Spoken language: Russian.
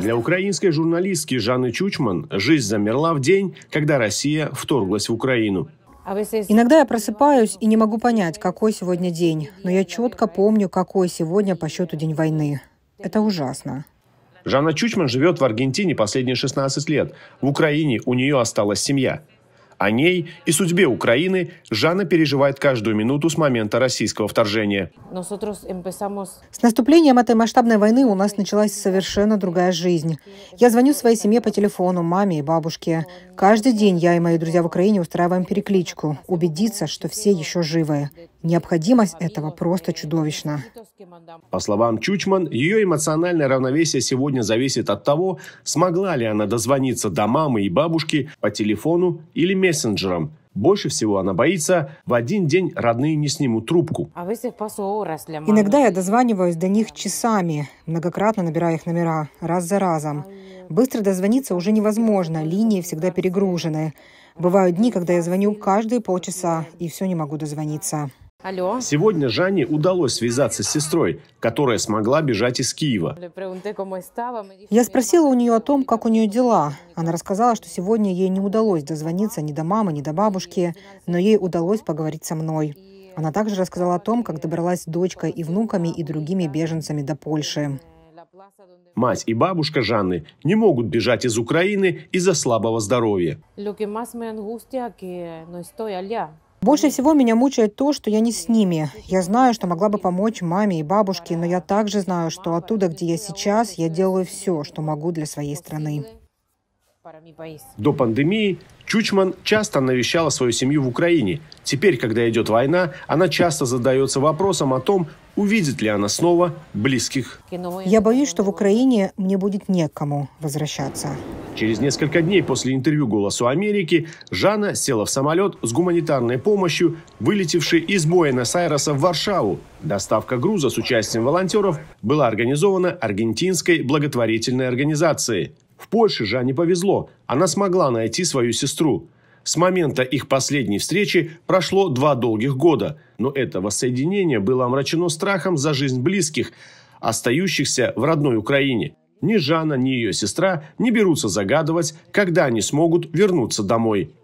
Для украинской журналистки Жанны Чучман жизнь замерла в день, когда Россия вторглась в Украину. А Иногда я просыпаюсь и не могу понять, какой сегодня день, но я четко помню, какой сегодня по счету день войны. Это ужасно. Жанна Чучман живет в Аргентине последние 16 лет. В Украине у нее осталась семья. О ней и судьбе Украины Жанна переживает каждую минуту с момента российского вторжения. С наступлением этой масштабной войны у нас началась совершенно другая жизнь. Я звоню своей семье по телефону, маме и бабушке. Каждый день я и мои друзья в Украине устраиваем перекличку, убедиться, что все еще живы. Необходимость этого просто чудовищна. По словам Чучман, ее эмоциональное равновесие сегодня зависит от того, смогла ли она дозвониться до мамы и бабушки по телефону или мессенджерам. Больше всего она боится, в один день родные не снимут трубку. А Иногда я дозваниваюсь до них часами, многократно набирая их номера, раз за разом. Быстро дозвониться уже невозможно, линии всегда перегружены. Бывают дни, когда я звоню каждые полчаса и все не могу дозвониться. Алло. Сегодня Жанне удалось связаться с сестрой, которая смогла бежать из Киева. Я спросила у нее о том, как у нее дела. Она рассказала, что сегодня ей не удалось дозвониться ни до мамы, ни до бабушки, но ей удалось поговорить со мной. Она также рассказала о том, как добралась дочкой и внуками и другими беженцами до Польши. Мать и бабушка Жанны не могут бежать из Украины из-за слабого здоровья. Больше всего меня мучает то, что я не с ними. Я знаю, что могла бы помочь маме и бабушке, но я также знаю, что оттуда, где я сейчас, я делаю все, что могу для своей страны. До пандемии Чучман часто навещала свою семью в Украине. Теперь, когда идет война, она часто задается вопросом о том, увидит ли она снова близких. Я боюсь, что в Украине мне будет некому возвращаться. Через несколько дней после интервью «Голосу Америки» Жанна села в самолет с гуманитарной помощью, вылетевший из Буэнос-Айреса в Варшаву. Доставка груза с участием волонтеров была организована аргентинской благотворительной организацией. В Польше Жанне повезло, она смогла найти свою сестру. С момента их последней встречи прошло два долгих года, но это воссоединение было омрачено страхом за жизнь близких, остающихся в родной Украине. Ни Жанна, ни ее сестра не берутся загадывать, когда они смогут вернуться домой –